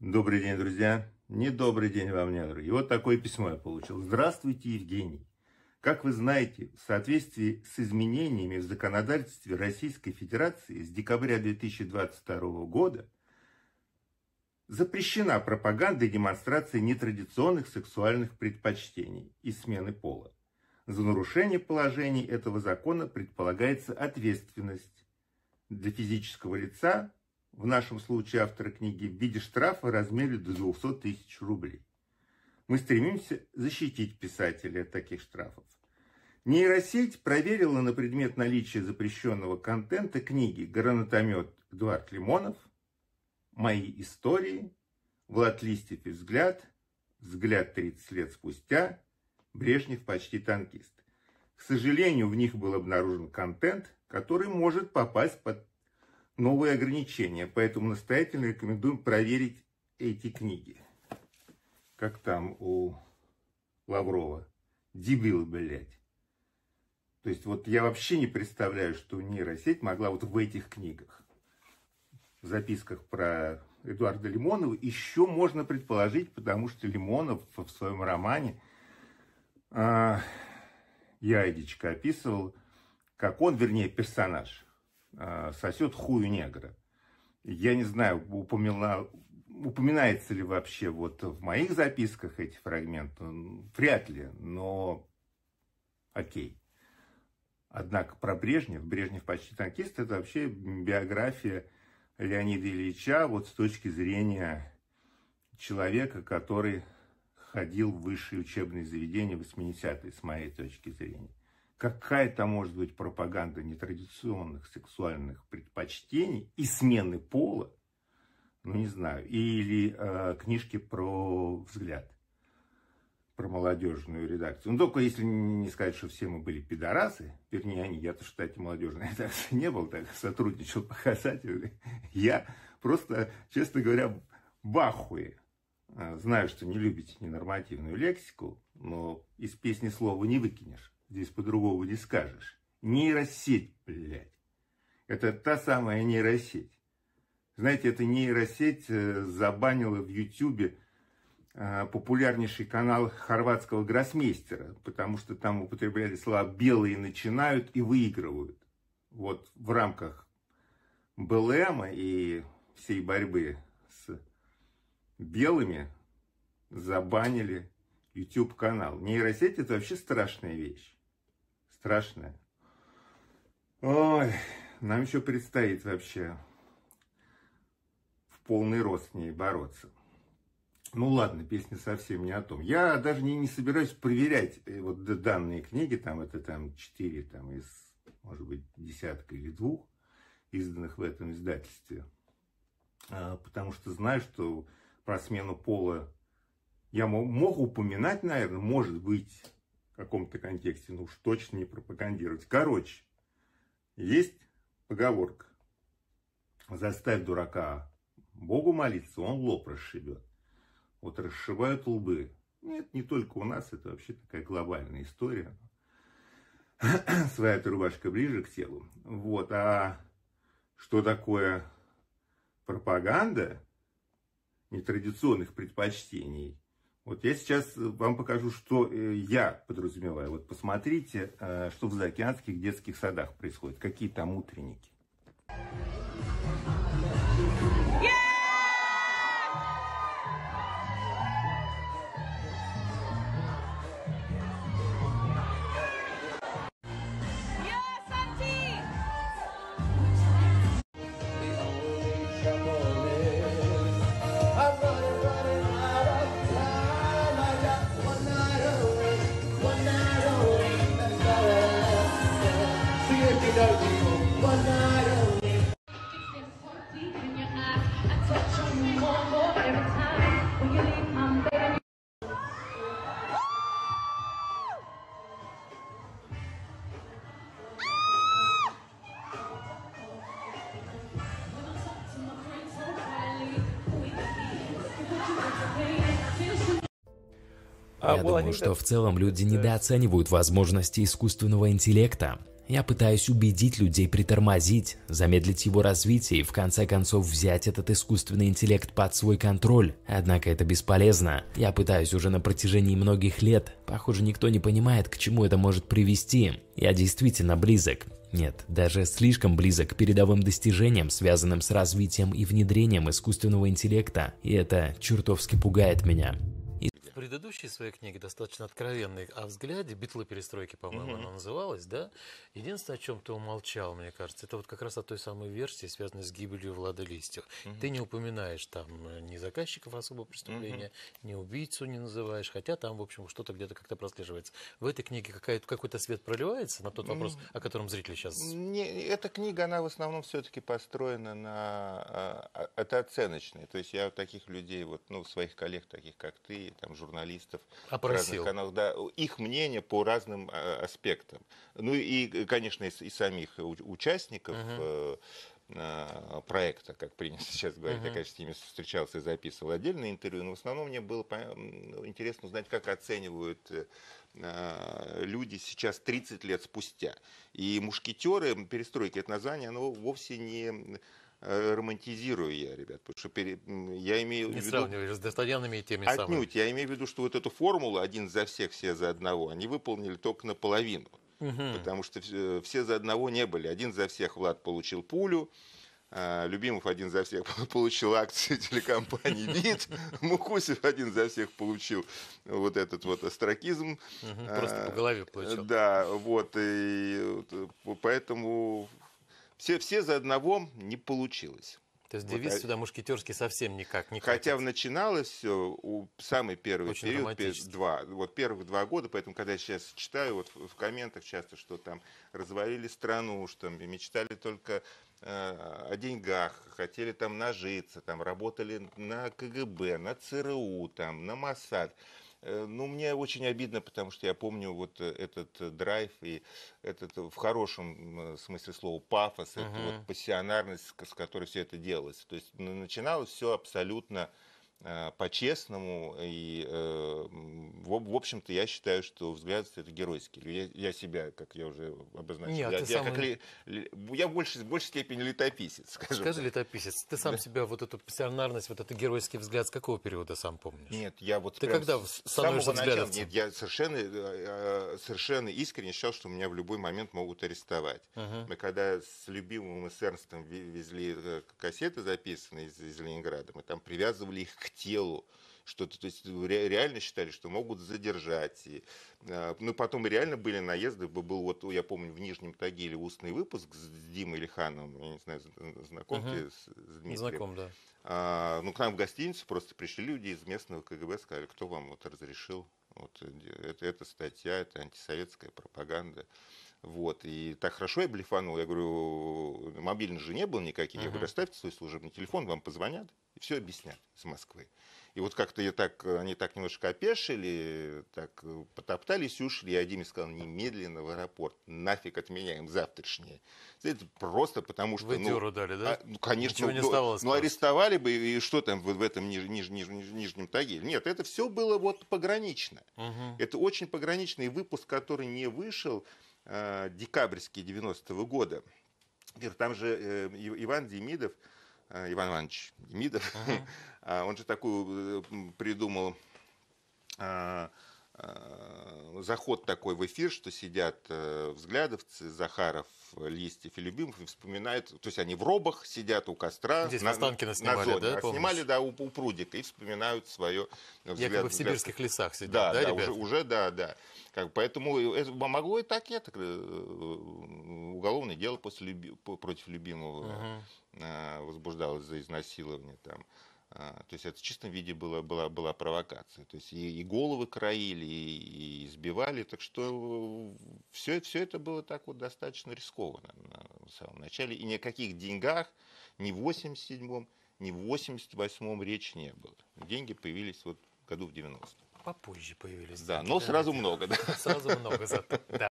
Добрый день, друзья. Не добрый день вам, не дорогие. Вот такое письмо я получил. Здравствуйте, Евгений. Как вы знаете, в соответствии с изменениями в законодательстве Российской Федерации с декабря 2022 года запрещена пропаганда и демонстрация нетрадиционных сексуальных предпочтений и смены пола. За нарушение положений этого закона предполагается ответственность для физического лица в нашем случае автора книги, в виде штрафа в размере до 200 тысяч рублей. Мы стремимся защитить писателя от таких штрафов. Нейросеть проверила на предмет наличия запрещенного контента книги «Гранатомет» Эдуард Лимонов, «Мои истории», «Влад Листьев и взгляд», «Взгляд 30 лет спустя», «Брежнев почти танкист». К сожалению, в них был обнаружен контент, который может попасть под новые ограничения, поэтому настоятельно рекомендуем проверить эти книги. Как там у Лаврова. Дебил, блядь. То есть вот я вообще не представляю, что нейросеть могла вот в этих книгах, в записках про Эдуарда Лимонова, еще можно предположить, потому что Лимонов в своем романе а, Яйдичка описывал, как он, вернее, персонаж – а, сосет хую негра. Я не знаю, упомяла, упоминается ли вообще вот в моих записках эти фрагменты. Вряд ли, но окей. Однако про Брежнев, Брежнев почти танкист, это вообще биография Леонида Ильича вот с точки зрения человека, который ходил в высшие учебные заведения в 80-е, с моей точки зрения какая-то может быть пропаганда нетрадиционных сексуальных предпочтений и смены пола, ну не знаю, или э, книжки про взгляд, про молодежную редакцию. Ну только если не сказать, что все мы были пидорасы, вернее они, я-то, считайте, молодежной редакции не был, так сотрудничал показатель. Я просто, честно говоря, бахуе. Э, знаю, что не любите ненормативную лексику, но из песни слова не выкинешь. Здесь по-другому не скажешь. Нейросеть, блядь. Это та самая нейросеть. Знаете, эта нейросеть э, забанила в Ютьюбе э, популярнейший канал хорватского гроссмейстера, потому что там употребляли слова «белые начинают и выигрывают». Вот в рамках БЛМ и всей борьбы с белыми забанили YouTube канал. Нейросеть это вообще страшная вещь страшное. Ой, нам еще предстоит вообще в полный рост с ней бороться. Ну ладно, песня совсем не о том. Я даже не, не собираюсь проверять э, вот данные книги, там это там четыре там из, может быть, десятка или двух изданных в этом издательстве. А, потому что знаю, что про смену пола я мог, мог упоминать, наверное, может быть, каком-то контексте, ну уж точно не пропагандировать. Короче, есть поговорка. Заставь дурака Богу молиться, он лоб расшибет. Вот расшивают лбы. Нет, ну, не только у нас, это вообще такая глобальная история. Своя эта рубашка ближе к телу. Вот, а что такое пропаганда нетрадиционных предпочтений – вот я сейчас э, вам покажу, что э, я подразумеваю. Вот посмотрите, э, что в заокеанских детских садах происходит, какие там утренники. Я а, думаю, что в целом люди недооценивают возможности искусственного интеллекта. Я пытаюсь убедить людей притормозить, замедлить его развитие и в конце концов взять этот искусственный интеллект под свой контроль. Однако это бесполезно. Я пытаюсь уже на протяжении многих лет. Похоже, никто не понимает, к чему это может привести. Я действительно близок. Нет, даже слишком близок к передовым достижениям, связанным с развитием и внедрением искусственного интеллекта. И это чертовски пугает меня предыдущей своей книге, достаточно откровенной, о взгляде, битвы перестройки, по-моему, угу. она называлась, да? Единственное, о чем ты умолчал, мне кажется, это вот как раз о той самой версии, связанной с гибелью Влада Листьев. Угу. Ты не упоминаешь там э, ни заказчиков особого преступления, угу. ни убийцу не называешь, хотя там, в общем, что-то где-то как-то прослеживается. В этой книге какой-то свет проливается на тот вопрос, угу. о котором зрители сейчас... Не, эта книга, она в основном все-таки построена на... А, а, это оценочное. То есть я таких людей, вот, ну, своих коллег, таких как ты, там, журналистов, журналистов Опросил. А разных каналов, да, их мнение по разным а, аспектам. Ну и, конечно, и, и самих участников. Угу проекта, как принято сейчас говорить. Uh-huh. Я, конечно, с ними встречался и записывал отдельное интервью, но в основном мне было ну, интересно узнать, как оценивают э, люди сейчас 30 лет спустя. И «Мушкетеры», перестройки это название, оно вовсе не Э, романтизирую я, ребят, потому что пере... я имею не в виду... не сравниваешь с Достоянами и теми Отнюдь, самыми. я имею в виду, что вот эту формулу «один за всех, все за одного» они выполнили только наполовину. Угу. Потому что э, все за одного не были. Один за всех Влад получил пулю, а Любимов один за всех получил акции телекомпании «Вид», Мухусев один за всех получил вот этот вот астракизм. Угу, просто а, по голове получил. Да, вот, и э, поэтому все, все за одного не получилось. То есть девиз вот, а сюда мушкетерский совсем никак не Хотя катится. начиналось все, у, самый первый Очень период, два, вот первых два года, поэтому когда я сейчас читаю, вот в, в комментах часто, что там развалили страну, что мечтали только э, о деньгах, хотели там нажиться, там работали на КГБ, на ЦРУ, там, на МОСАД. Э, ну, мне очень обидно, потому что я помню вот э, этот э, драйв и этот в хорошем смысле слова пафос, uh-huh. эту вот пассионарность, с которой все это делалось. То есть начиналось все абсолютно Э, по-честному. И, э, в общем-то, я считаю, что взгляд это геройский. Я, я себя, как я уже обозначил, Нет, я, ты я, сам... как ли, я в большей, в большей степени летописец. Скажу Скажи так. летописец, ты сам да. себя, вот эту пассионарность, вот этот геройский взгляд, с какого периода сам помнишь? Нет, я вот Ты когда с самого начала, нет, я совершенно, э, совершенно искренне считал, что меня в любой момент могут арестовать. uh Мы когда с любимым эсернством везли кассеты записанные из, из Ленинграда, мы там привязывали их к телу что-то, то есть реально считали, что могут задержать. И, а, ну, потом реально были наезды, был вот, я помню, в Нижнем Тагиле устный выпуск с Димой Лиханом я не знаю, знаком угу. ты с Дмитрием? Знаком, да. А, ну, к нам в гостиницу просто пришли люди из местного КГБ, сказали, кто вам вот разрешил вот э, это, это статья, это антисоветская пропаганда. Вот, и так хорошо я блефанул. Я говорю, мобильных же не было никаких. Uh-huh. Я говорю, оставьте свой служебный телефон, вам позвонят и все объяснят из Москвы. И вот как-то я так, э, они так немножко опешили, так э, потоптались и ушли. И один сказал, немедленно в аэропорт, нафиг отменяем завтрашнее. Это просто потому что... Вы ну, дёру дали, да? А, ну, конечно. Ничего не ну, оставалось. Ну, ну арестовали бы, и что там в, в этом ниж, ниж, ниж, ниж, Нижнем Тагиле? Нет, это все было вот погранично. Угу. Это очень пограничный выпуск, который не вышел. Э, декабрьские 90-го года. Там же э, Иван Демидов, э, Иван Иванович Демидов, uh-huh. он же такую придумал а, Э, заход такой в эфир, что сидят э, взглядовцы, Захаров, Листьев и Любимов и вспоминают, то есть они в робах сидят у костра. Здесь на, Останкина снимали, на зоне, да? А помнишь? снимали, да, у, у прудика и вспоминают свое взгляд. Якобы в сибирских взгляд. лесах сидят, да, да, да ребят? Уже, уже, да, да. Как, поэтому это, а могло и так, я так, э, уголовное дело после, против Любимого угу. возбуждалось за изнасилование там. А, то есть это в чистом виде было, была, была провокация. То есть и, и головы краили, и, и избивали. Так что все, все это было так вот достаточно рискованно на самом начале. И ни о каких деньгах ни в 87-м, ни в 88-м речи не было. Деньги появились вот году в 90-м. Попозже появились. Да, деньги, но да, сразу да, много. Да. Сразу много, зато. Да.